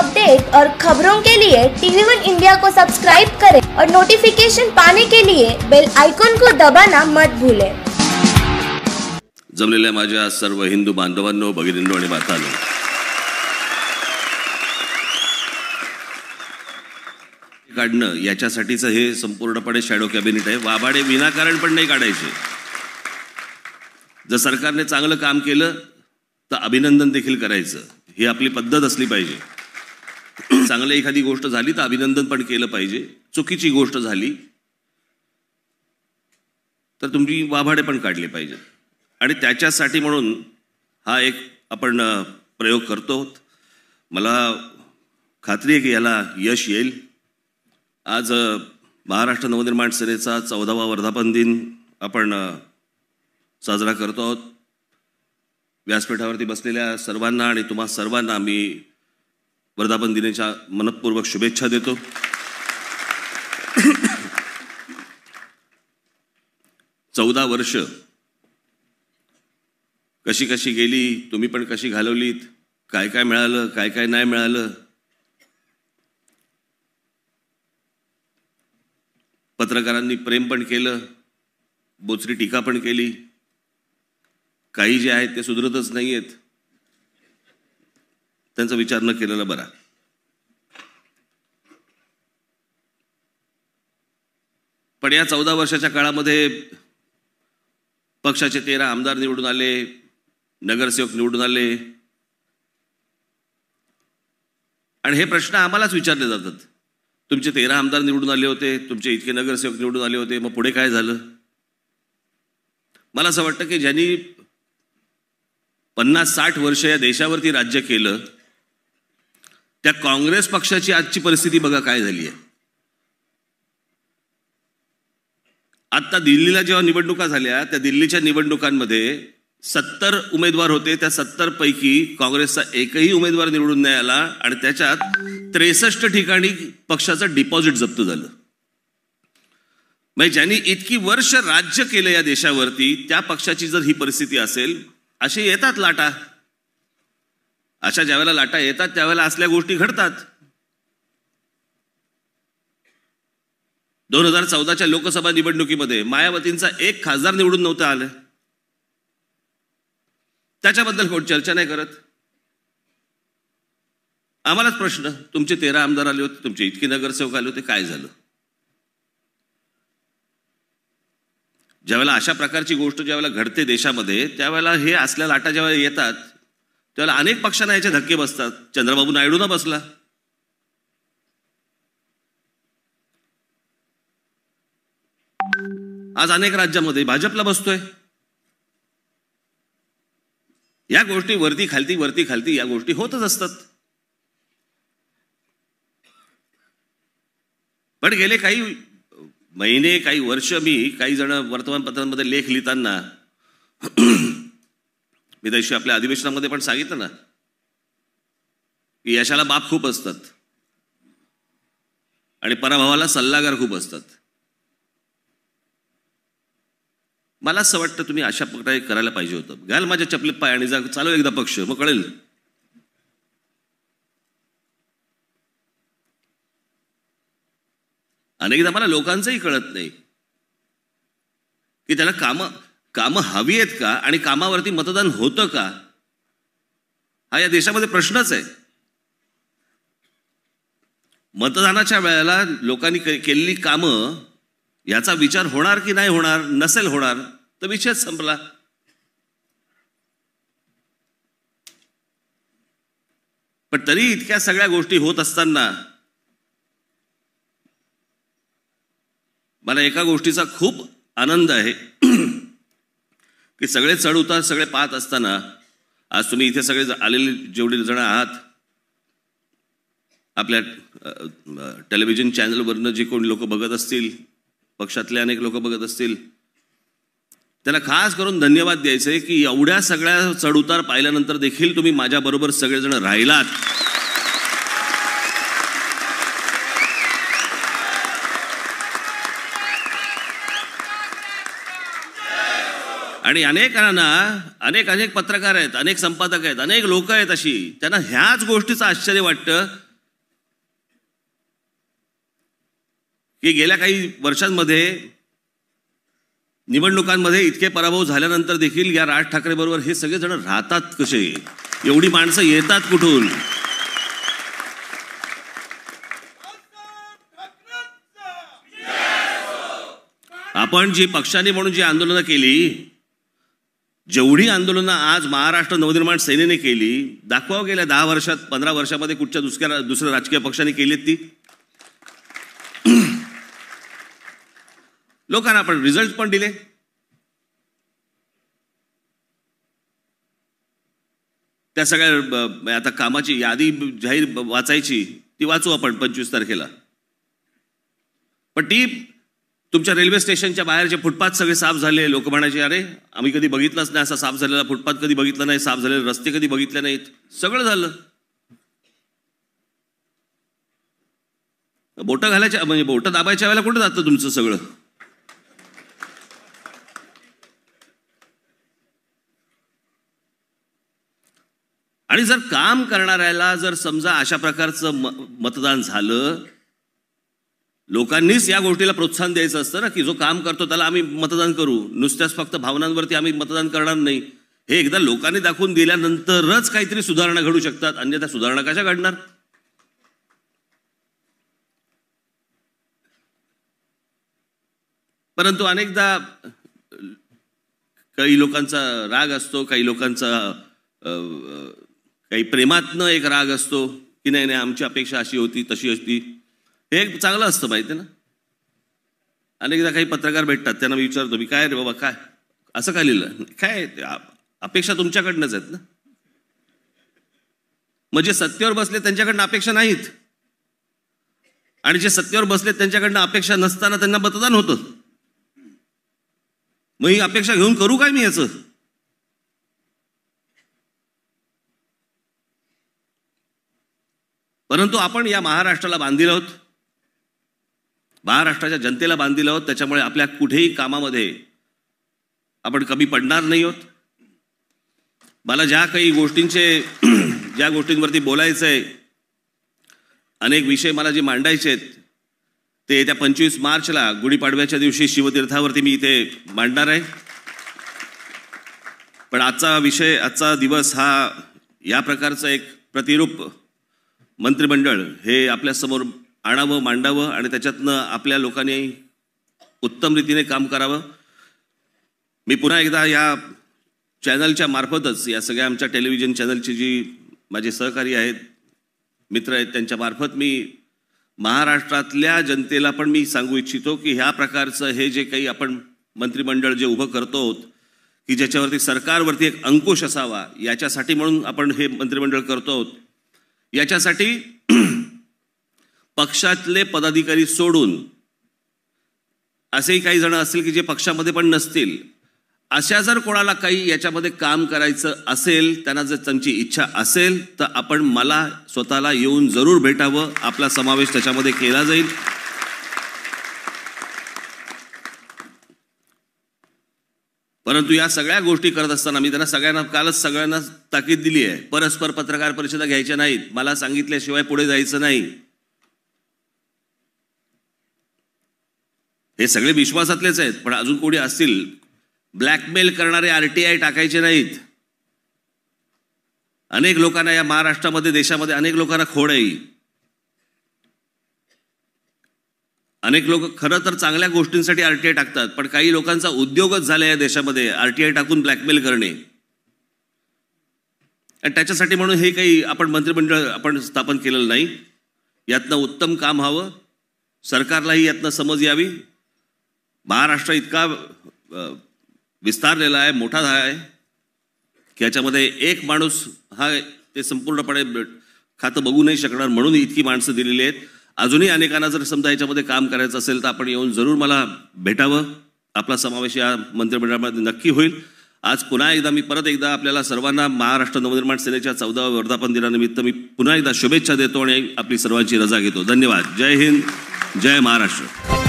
Update और खबरों के लिए टीवी वन इंडिया को सब्सक्राइब करें और नोटिफिकेशन पाने के लिए बेल आयकॉन को दबाना मत भूलें. जमलेल्या माझ्या सर्व हिंदू बांधवांनो भगिनींनो आणि मातांनो काढणं याच्यासाठीच हे संपूर्णपणे शॅडो कॅबिनेट आहे वाबाडे विनाकारण पण नाही काढायचे जर सरकारने चांगलं काम केलं तर अभिनंदन देखील करायचं ही आपली पद्धत असली पाहिजे चांगली एखादी गोष्ट झाली तर अभिनंदन पण केलं पाहिजे चुकीची गोष्ट झाली तर तुमची वाभाडे पण काढले पाहिजेत आणि त्याच्यासाठी म्हणून हा एक आपण प्रयोग करतो मला खात्री आहे की याला यश येईल आज महाराष्ट्र नवनिर्माण सेनेचा चौदावा वर्धापन दिन आपण साजरा करतो आहोत व्यासपीठावरती बसलेल्या सर्वांना आणि तुम्हा सर्वांना मी वर्धापन दिनाच्या मनपूर्वक शुभेच्छा देतो चौदा वर्ष कशी कशी गेली तुम्ही पण कशी घालवलीत काय काय मिळालं काय काय नाही मिळालं पत्रकारांनी प्रेम पण केलं बोचरी टीका पण केली काही जे आहेत ते सुधरतच नाही आहेत त्यांचा विचार न केलेला बरा पण या चौदा वर्षाच्या काळामध्ये पक्षाचे तेरा आमदार निवडून आले नगरसेवक निवडून आले आणि हे प्रश्न आम्हालाच विचारले जातात तुमचे तेरा आमदार निवडून आले होते तुमचे इतके नगरसेवक निवडून आले होते मग पुढे काय झालं मला असं वाटतं की ज्यांनी पन्नास साठ वर्ष या देशावरती राज्य केलं त्या काँग्रेस पक्षाची आजची परिस्थिती बघा काय झाली आहे आता दिल्लीला जेव्हा निवडणुका झाल्या त्या दिल्लीच्या निवडणुकांमध्ये सत्तर उमेदवार होते त्या सत्तर पैकी काँग्रेसचा एकही उमेदवार निवडून नाही आला आणि त्याच्यात त्रेसष्ट ठिकाणी पक्षाचं डिपॉझिट जप्त झालं म्हणजे ज्यांनी इतकी वर्ष राज्य केलं या देशावरती त्या पक्षाची जर ही परिस्थिती असेल असे येतात लाटा अशा ज्यावेळेला लाटा येतात त्यावेळेला असल्या गोष्टी घडतात दोन हजार चौदाच्या लोकसभा निवडणुकीमध्ये मायावतींचा एक खासदार निवडून नव्हता आलं त्याच्याबद्दल कोण चर्चा नाही करत आम्हालाच प्रश्न तुमचे तेरा आमदार आले होते तुमचे इतके नगरसेवक आले होते काय झालं ज्यावेळेला अशा प्रकारची गोष्ट ज्यावेळेला घडते देशामध्ये त्यावेळेला हे असल्या लाटा ज्यावेळेला येतात त्याला अनेक पक्षांना याचे धक्के बसतात चंद्रबाबू ना बसला आज अनेक राज्यामध्ये भाजपला बसतोय या गोष्टी वरती खालती वरती खालती या गोष्टी होतच असतात पण गेले काही महिने काही वर्ष मी काही जण वर्तमानपत्रांमध्ये लेख लिहिताना मी त्याशी आपल्या अधिवेशनामध्ये पण सांगितलं ना की यशाला बाप खूप असतात आणि पराभवाला सल्लागार खूप असतात मला असं वाटतं तुम्ही अशा प्रकारे करायला पाहिजे होतं घ्याल माझ्या चपले पाय आणि जा चालू एकदा पक्ष मग कळेल अनेकदा मला लोकांचंही कळत नाही की त्याला काम काम हवी आहेत का आणि कामावरती मतदान होतं का हा या देशामध्ये प्रश्नच आहे मतदानाच्या वेळेला लोकांनी केलेली कामं याचा विचार होणार की नाही होणार नसेल होणार तर विषयच संपला पण तरी इतक्या सगळ्या गोष्टी होत असताना मला एका गोष्टीचा खूप आनंद आहे की सगळे चढ उतार सगळे पाहत असताना आज तुम्ही इथे सगळे आलेले जेवढे जण आहात आपल्या टेलिव्हिजन चॅनलवरनं जे कोणी लोक बघत असतील पक्षातले अनेक लोक बघत असतील त्यांना खास करून धन्यवाद द्यायचे की एवढ्या सगळ्या चढउतार पाहिल्यानंतर देखील तुम्ही माझ्याबरोबर सगळेजण राहिलात आणि अनेकांना अनेक अनेक पत्रकार आहेत अनेक संपादक आहेत अनेक लोक आहेत अशी त्यांना ह्याच गोष्टीचं आश्चर्य वाटतं की गेल्या काही वर्षांमध्ये निवडणुकांमध्ये इतके पराभव झाल्यानंतर देखील या राज ठाकरे बरोबर हे सगळेजण राहतात कसे एवढी माणसं येतात कुठून आपण जी पक्षाने म्हणून जी आंदोलनं केली जेवढी आंदोलनं आज महाराष्ट्र नवनिर्माण सेनेने केली दाखवा गेल्या दहा वर्षात पंधरा वर्षामध्ये कुठच्या दुसऱ्या दुसऱ्या राजकीय पक्षाने केलीत ती लोकांना आपण रिझल्ट पण दिले त्या सगळ्या आता कामाची यादी जाहीर वाचायची ती वाचू आपण पंचवीस तारखेला पण ती तुमच्या रेल्वे स्टेशनच्या बाहेरचे फुटपाथ सगळे साफ झाले लोक म्हणायचे अरे आम्ही कधी बघितलंच नाही असा साफ झालेला फुटपाथ कधी बघितला नाही साफ झालेले रस्ते कधी बघितले नाहीत सगळं झालं बोटं घालायच्या म्हणजे बोट दाबायच्या वेळेला कुठं जातं तुमचं सगळं आणि जर काम करणाऱ्याला जर समजा अशा प्रकारचं मतदान झालं लोकांनीच या गोष्टीला प्रोत्साहन द्यायचं असतं ना की जो काम करतो त्याला आम्ही मतदान करू नुसत्याच फक्त भावनांवरती आम्ही मतदान करणार नाही हे एकदा लोकांनी दाखवून दिल्यानंतरच काहीतरी सुधारणा घडू शकतात अन्यथा सुधारणा कशा घडणार परंतु अनेकदा काही लोकांचा राग असतो काही लोकांचा काही प्रेमातनं एक राग असतो की नाही नाही आमची अपेक्षा अशी होती तशी होती हे एक चांगलं असतं माहिती ना अनेकदा काही पत्रकार भेटतात त्यांना मी विचारतो मी काय रे बाबा काय असं काय लिहिलं काय अपेक्षा तुमच्याकडनंच आहेत ना मग जे म्हणजे सत्तेवर बसले त्यांच्याकडनं अपेक्षा नाहीत आणि जे सत्तेवर बसले त्यांच्याकडनं अपेक्षा नसताना त्यांना मतदान होतं मग ही अपेक्षा घेऊन करू काय मी याचं परंतु आपण या महाराष्ट्राला बांधील आहोत महाराष्ट्राच्या जनतेला बांधील आहोत त्याच्यामुळे आपल्या कुठेही कामामध्ये आपण कमी पडणार नाही आहोत मला ज्या काही गोष्टींचे ज्या गोष्टींवरती बोलायचं आहे अनेक विषय मला जे मांडायचे आहेत ते येत्या पंचवीस मार्चला गुढीपाडव्याच्या दिवशी शिवतीर्थावरती मी इथे मांडणार आहे पण आजचा विषय आजचा दिवस हा या प्रकारचं एक प्रतिरूप मंत्रिमंडळ हे आपल्यासमोर आणावं मांडावं आणि त्याच्यातनं आपल्या लोकांनी उत्तम रीतीने काम करावं मी पुन्हा एकदा या चॅनलच्या मार्फतच या सगळ्या आमच्या टेलिव्हिजन चॅनलची जी माझे सहकारी आहेत मित्र आहेत त्यांच्यामार्फत मी महाराष्ट्रातल्या जनतेला पण मी सांगू इच्छितो की ह्या प्रकारचं हे जे काही आपण मंत्रिमंडळ जे उभं करतो की ज्याच्यावरती सरकारवरती एक अंकुश असावा याच्यासाठी म्हणून आपण हे मंत्रिमंडळ करतो आहोत याच्यासाठी पक्षातले पदाधिकारी सोडून असेही काही जण असतील की जे पक्षामध्ये पण नसतील अशा जर कोणाला काही याच्यामध्ये काम करायचं असेल त्यांना जर त्यांची इच्छा असेल तर आपण मला स्वतःला येऊन जरूर भेटावं आपला समावेश त्याच्यामध्ये केला जाईल परंतु या सगळ्या गोष्टी करत असताना मी त्यांना सगळ्यांना कालच सगळ्यांना ताकीद दिली आहे परस्पर पत्रकार परिषदा घ्यायच्या नाहीत मला सांगितल्याशिवाय पुढे जायचं नाही हे सगळे विश्वासातलेच आहेत पण अजून कोणी असतील ब्लॅकमेल करणारे आरटीआय टाकायचे नाहीत अनेक लोकांना या महाराष्ट्रामध्ये देशामध्ये अनेक लोकांना खोड आहे अनेक लोक खरं तर चांगल्या गोष्टींसाठी आरटीआय टाकतात पण काही लोकांचा उद्योगच झाला या देशामध्ये आरटीआय टाकून ब्लॅकमेल करणे आणि त्याच्यासाठी म्हणून हे काही आपण मंत्रिमंडळ आपण स्थापन केलेलं नाही यातनं उत्तम काम व्हावं सरकारलाही यातनं समज यावी महाराष्ट्र इतका विस्तारलेला आहे मोठा झाला आहे की याच्यामध्ये एक माणूस हा ते संपूर्णपणे खातं बघू नाही शकणार म्हणून इतकी माणसं दिलेली आहेत अजूनही अनेकांना जर समजा याच्यामध्ये काम करायचं असेल तर आपण येऊन जरूर मला भेटावं आपला समावेश या मंत्रिमंडळामध्ये नक्की होईल आज पुन्हा एकदा मी परत एकदा आपल्याला सर्वांना महाराष्ट्र नवनिर्माण सेनेच्या चौदाव्या वर्धापन दिनानिमित्त मी पुन्हा एकदा शुभेच्छा देतो आणि आपली सर्वांची रजा घेतो धन्यवाद जय हिंद जय महाराष्ट्र